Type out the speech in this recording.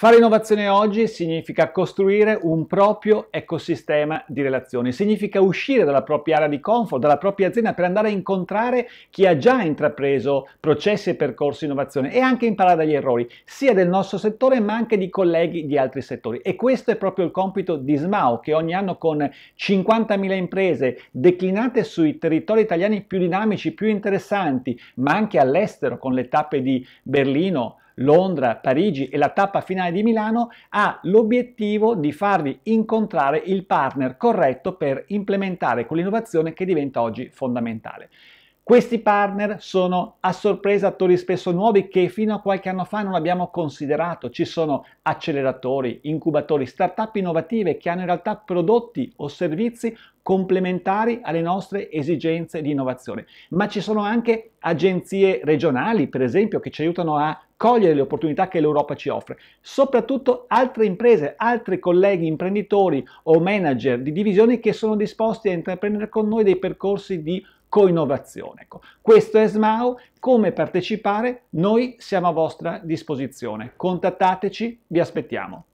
Fare innovazione oggi significa costruire un proprio ecosistema di relazioni, significa uscire dalla propria area di comfort, dalla propria azienda per andare a incontrare chi ha già intrapreso processi e percorsi di innovazione e anche imparare dagli errori, sia del nostro settore ma anche di colleghi di altri settori. E questo è proprio il compito di SMAO che ogni anno con 50.000 imprese declinate sui territori italiani più dinamici, più interessanti, ma anche all'estero con le tappe di Berlino, Londra, Parigi e la tappa finale di Milano ha l'obiettivo di farvi incontrare il partner corretto per implementare quell'innovazione che diventa oggi fondamentale. Questi partner sono a sorpresa attori spesso nuovi che fino a qualche anno fa non abbiamo considerato. Ci sono acceleratori, incubatori, start-up innovative che hanno in realtà prodotti o servizi complementari alle nostre esigenze di innovazione. Ma ci sono anche agenzie regionali, per esempio, che ci aiutano a cogliere le opportunità che l'Europa ci offre. Soprattutto altre imprese, altri colleghi imprenditori o manager di divisioni che sono disposti a intraprendere con noi dei percorsi di innovazione coinnovazione. Ecco, questo è SMAO, come partecipare? Noi siamo a vostra disposizione. Contattateci, vi aspettiamo.